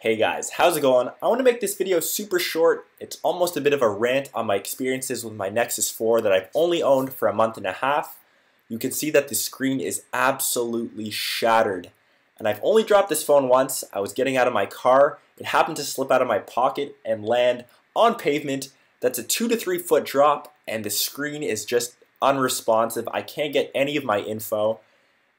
Hey guys, how's it going? I want to make this video super short. It's almost a bit of a rant on my experiences with my Nexus 4 that I've only owned for a month and a half. You can see that the screen is absolutely shattered. And I've only dropped this phone once. I was getting out of my car. It happened to slip out of my pocket and land on pavement. That's a two to three foot drop and the screen is just unresponsive. I can't get any of my info.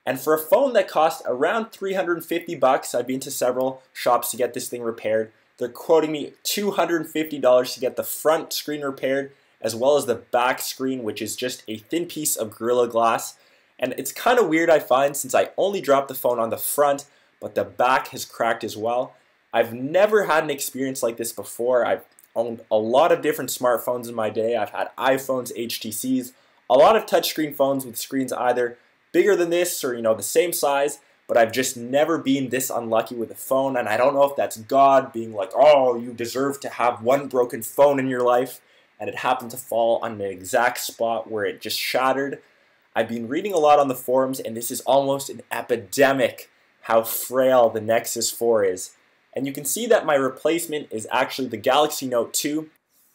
And for a phone that cost around 350 bucks, I've been to several shops to get this thing repaired. They're quoting me $250 to get the front screen repaired as well as the back screen, which is just a thin piece of Gorilla Glass. And it's kind of weird, I find, since I only dropped the phone on the front, but the back has cracked as well. I've never had an experience like this before. I've owned a lot of different smartphones in my day. I've had iPhones, HTCs, a lot of touchscreen phones with screens either bigger than this or you know the same size but I've just never been this unlucky with a phone and I don't know if that's God being like oh you deserve to have one broken phone in your life and it happened to fall on the exact spot where it just shattered I've been reading a lot on the forums and this is almost an epidemic how frail the Nexus 4 is and you can see that my replacement is actually the Galaxy Note 2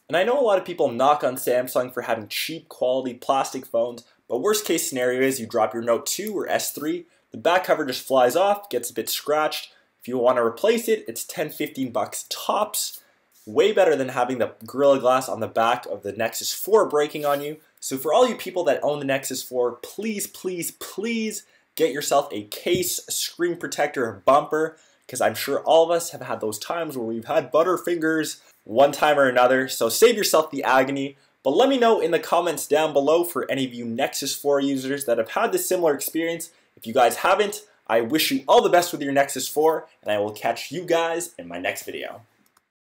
and I know a lot of people knock on Samsung for having cheap quality plastic phones but worst case scenario is you drop your Note 2 or S3, the back cover just flies off, gets a bit scratched. If you want to replace it, it's 10, 15 bucks tops. Way better than having the Gorilla Glass on the back of the Nexus 4 breaking on you. So for all you people that own the Nexus 4, please, please, please get yourself a case, screen protector, bumper because I'm sure all of us have had those times where we've had butterfingers one time or another. So save yourself the agony. But let me know in the comments down below for any of you Nexus 4 users that have had this similar experience. If you guys haven't, I wish you all the best with your Nexus 4, and I will catch you guys in my next video.